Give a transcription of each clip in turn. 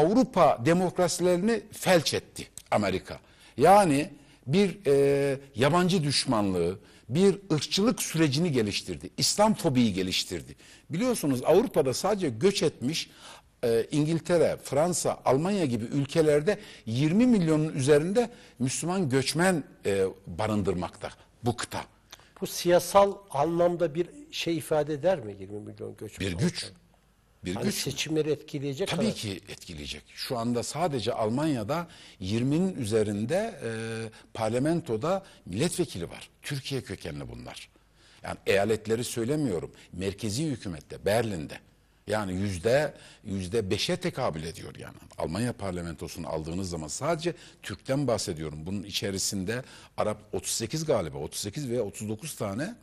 Avrupa demokrasilerini felç etti Amerika. Yani bir e, yabancı düşmanlığı, bir ırkçılık sürecini geliştirdi. İslam fobiyi geliştirdi. Biliyorsunuz Avrupa'da sadece göç etmiş e, İngiltere, Fransa, Almanya gibi ülkelerde 20 milyonun üzerinde Müslüman göçmen e, barındırmakta bu kıta. Bu siyasal anlamda bir şey ifade eder mi 20 milyon göçmen? Bir güç. Olacak? bir hani güç. Seçimleri etkileyecek Tabii kadar. ki etkileyecek. Şu anda sadece Almanya'da 20'nin üzerinde e, parlamentoda milletvekili var. Türkiye kökenli bunlar. Yani eyaletleri söylemiyorum. Merkezi hükümette, Berlin'de. Yani yüzde yüzde beşe tekabül ediyor yani. Almanya parlamentosunu aldığınız zaman sadece Türk'ten bahsediyorum. Bunun içerisinde Arap 38 galiba 38 veya 39 tane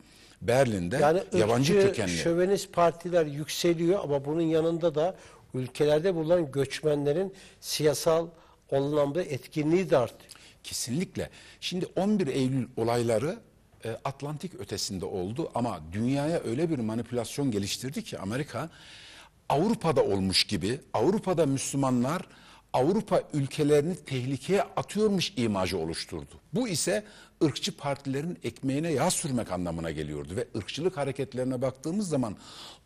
Berlin'de yani yabancı ırkçı, kökenli. Şövenist partiler yükseliyor ama bunun yanında da ülkelerde bulunan göçmenlerin siyasal anlamda etkinliği de artıyor. Kesinlikle. Şimdi 11 Eylül olayları e, Atlantik ötesinde oldu ama dünyaya öyle bir manipülasyon geliştirdi ki Amerika Avrupa'da olmuş gibi Avrupa'da Müslümanlar Avrupa ülkelerini tehlikeye atıyormuş imajı oluşturdu. Bu ise ırkçı partilerin ekmeğine yağ sürmek anlamına geliyordu ve ırkçılık hareketlerine baktığımız zaman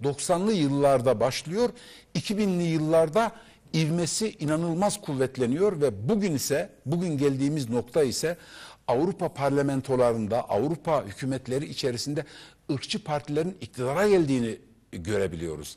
90'lı yıllarda başlıyor, 2000'li yıllarda ivmesi inanılmaz kuvvetleniyor ve bugün ise bugün geldiğimiz nokta ise Avrupa parlamentolarında, Avrupa hükümetleri içerisinde ırkçı partilerin iktidara geldiğini görebiliyoruz.